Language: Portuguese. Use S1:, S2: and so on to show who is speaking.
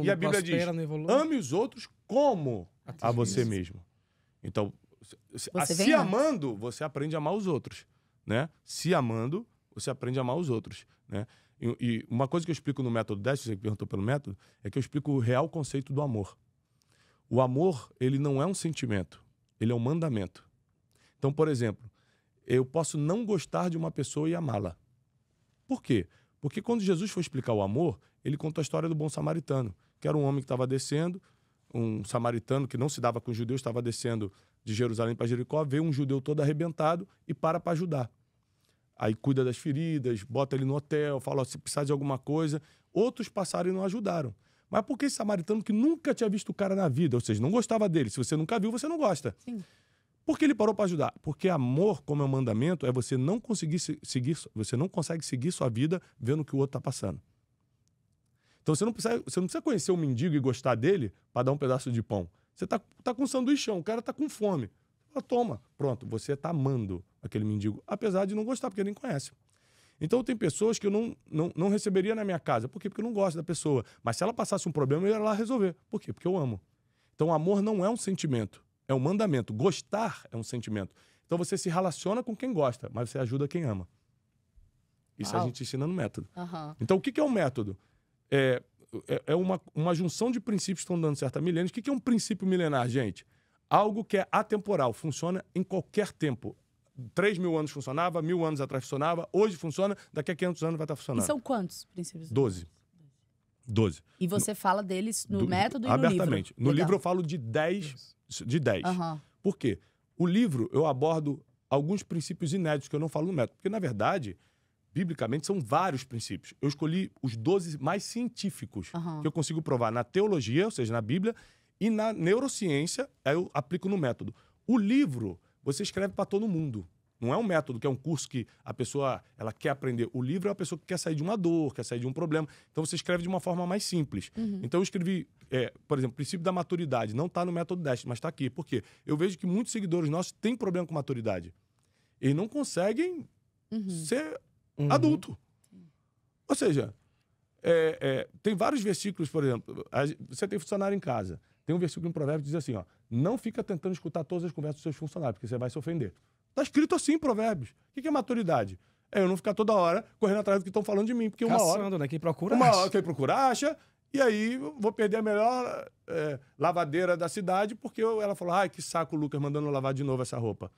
S1: e a Bíblia diz: ame
S2: os outros como a, você mesmo. Então, se, você se né? amando, antes. você aprende a amar os outros, né? Se amando, você aprende a amar os outros, né? E, e uma coisa que eu explico no método 10, você perguntou pelo método, é que eu explico o real conceito do amor. O amor, ele não é um sentimento, ele é um mandamento. Então, por exemplo, eu posso não gostar de uma pessoa e amá-la. Por quê? Porque quando Jesus foi explicar o amor, ele conta a história do bom samaritano, que era um homem que estava descendo, um samaritano que não se dava com os judeus, estava descendo de Jerusalém para Jericó, vê um judeu todo arrebentado e para para ajudar. Aí cuida das feridas, bota ele no hotel, fala: se precisar de alguma coisa. Outros passaram e não ajudaram. Mas por que esse samaritano que nunca tinha visto o cara na vida, ou seja, não gostava dele? Se você nunca viu, você não gosta. Sim. Por que ele parou para ajudar? Porque amor, como é um mandamento, é você não conseguir seguir, você não consegue seguir sua vida vendo o que o outro está passando. Então você não precisa, você não precisa conhecer um mendigo e gostar dele para dar um pedaço de pão. Você está tá com um sanduichão, o cara está com fome. Fala, toma, pronto, você está amando aquele mendigo, apesar de não gostar, porque ele nem conhece. Então tem pessoas que eu não, não, não receberia na minha casa. Por quê? Porque eu não gosto da pessoa. Mas se ela passasse um problema, eu ia lá resolver. Por quê? Porque eu amo. Então amor não é um sentimento é um mandamento. Gostar é um sentimento. Então você se relaciona com quem gosta, mas você ajuda quem ama. Isso Uau. a gente ensina no método. Uhum. Então o que, é um método? É, é, é, uma, uma junção de princípios que estão dando certo há milênios. O que, que é um princípio milenar, gente? Algo que é atemporal, funciona em qualquer tempo. 3 mil anos funcionava, mil anos atrás funcionava, hoje funciona, daqui a 500 anos vai estar funcionando. E são quantos princípios? 12. 12. E você no, fala deles no do, método e no abertamente. livro. No Legal. livro eu falo de 10. De 10. Uhum. Por quê? O livro eu abordo alguns princípios inéditos que eu não falo no método. Porque, na verdade, biblicamente, são vários princípios. Eu escolhi os 12 mais científicos uhum. que eu consigo provar na teologia, ou seja, na Bíblia, e na neurociência, aí eu aplico no método. O livro, você escreve para todo mundo. Não é um método que é um curso que a pessoa ela quer aprender. O livro é uma pessoa que quer sair de uma dor, quer sair de um problema. Então você escreve de uma forma mais simples. Uhum. Então eu escrevi, é, por exemplo, princípio da maturidade. Não está no método 10, mas está aqui. Por quê? Eu vejo que muitos seguidores nossos têm problema com maturidade. E não conseguem uhum. ser uhum. adulto. Ou seja, é, é, tem vários versículos, por exemplo, você tem funcionário em casa. Tem um versículo em Provérbios que diz assim: ó, não fica tentando escutar todas as conversas dos seus funcionários, porque você vai se ofender. Está escrito assim em Provérbios. O que é maturidade? É eu não ficar toda hora correndo atrás do que estão falando de mim, porque Caçando, uma hora. Né? Quem procura uma acha. Hora, quem procura acha, e aí vou perder a melhor é, lavadeira da cidade, porque eu, ela falou: ai, que saco o Lucas mandando lavar de novo essa roupa.